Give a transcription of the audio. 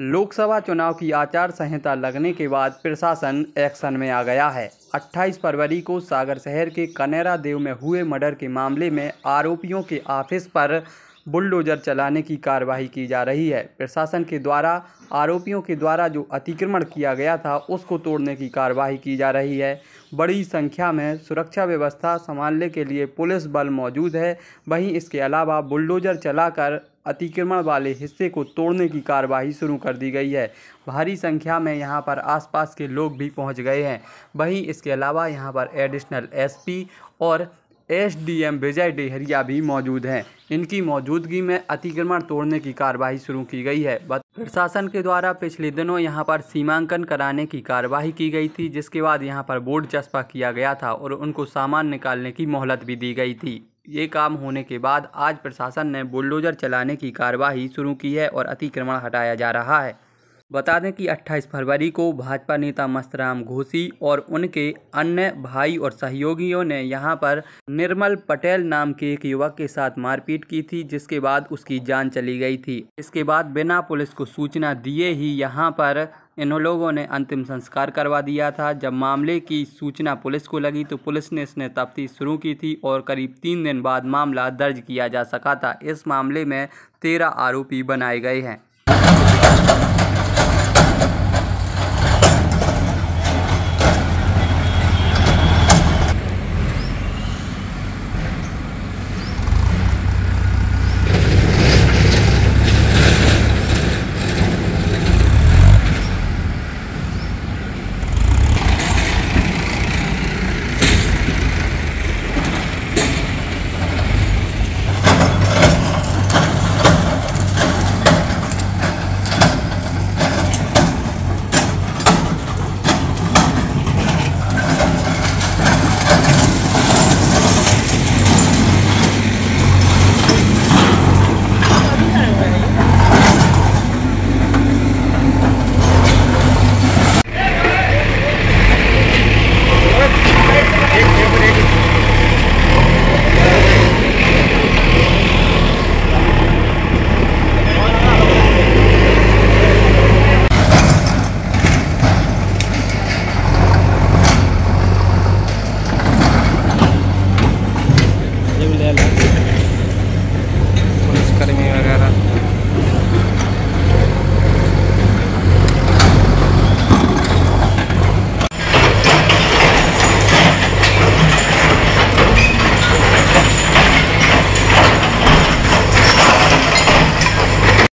लोकसभा चुनाव की आचार संहिता लगने के बाद प्रशासन एक्शन में आ गया है 28 फरवरी को सागर शहर के कनेरा देव में हुए मर्डर के मामले में आरोपियों के ऑफिस पर बुलडोजर चलाने की कार्रवाई की जा रही है प्रशासन के द्वारा आरोपियों के द्वारा जो अतिक्रमण किया गया था उसको तोड़ने की कार्रवाई की जा रही है बड़ी संख्या में सुरक्षा व्यवस्था संभालने के लिए पुलिस बल मौजूद है वहीं इसके अलावा बुलडोजर चलाकर अतिक्रमण वाले हिस्से को तोड़ने की कार्रवाई शुरू कर दी गई है भारी संख्या में यहां पर आसपास के लोग भी पहुंच गए हैं वहीं इसके अलावा यहां पर एडिशनल एसपी और S D M Vijay Dehariya भी मौजूद हैं इनकी मौजूदगी में अतिक्रमण तोड़ने की कार्रवाई शुरू की गई है प्रशासन के द्वारा पिछले दिनों यहां पर सीमांकन कराने की कार्रवाई की गई थी जिसके बाद यहां पर बोर्ड चस्पा किया गया था और उनको सामान निकालने की मोहलत भी दी गई थी ये काम होने के बाद आज प्रशासन ने बुलडोजर चलाने की कार्यवाही शुरू की है और अतिक्रमण हटाया जा रहा है बता दें कि 28 फरवरी को भाजपा नेता मस्तराम घोषी और उनके अन्य भाई और सहयोगियों ने यहां पर निर्मल पटेल नाम के एक युवक के साथ मारपीट की थी जिसके बाद उसकी जान चली गई थी इसके बाद बिना पुलिस को सूचना दिए ही यहां पर इन लोगों ने अंतिम संस्कार करवा दिया था जब मामले की सूचना पुलिस को लगी तो पुलिस ने इसने तफ्तीश शुरू की थी और करीब तीन दिन बाद मामला दर्ज किया जा सका था इस मामले में तेरह आरोपी बनाए गए हैं